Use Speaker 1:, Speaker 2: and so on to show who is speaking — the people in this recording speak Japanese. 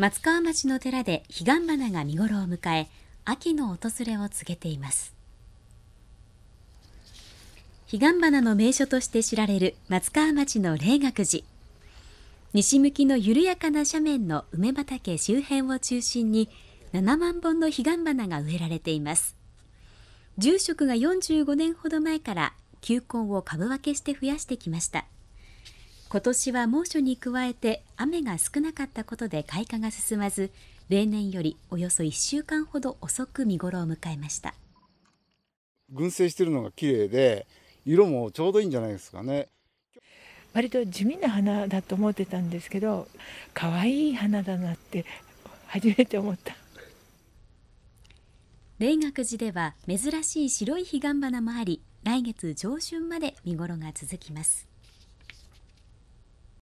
Speaker 1: 松川町の寺で彼岸花が見頃を迎え秋の訪れを告げています彼岸花の名所として知られる松川町の霊岳寺西向きの緩やかな斜面の梅畑周辺を中心に7万本の彼岸花が植えられています住職が45年ほど前から球根を株分けして増やしてきました今年は猛暑に加えて雨が少なかったことで開花が進まず例年よりおよそ1週間ほど遅く見ごろを迎えました
Speaker 2: 群生しているのが綺麗で色もちょうどいいんじゃないですかね
Speaker 3: 割と地味な花だと思ってたんですけど可愛い花だなって初めて思った霊学寺で
Speaker 4: は珍しい白い彼岸花もあり来月上旬まで見ごろが続きます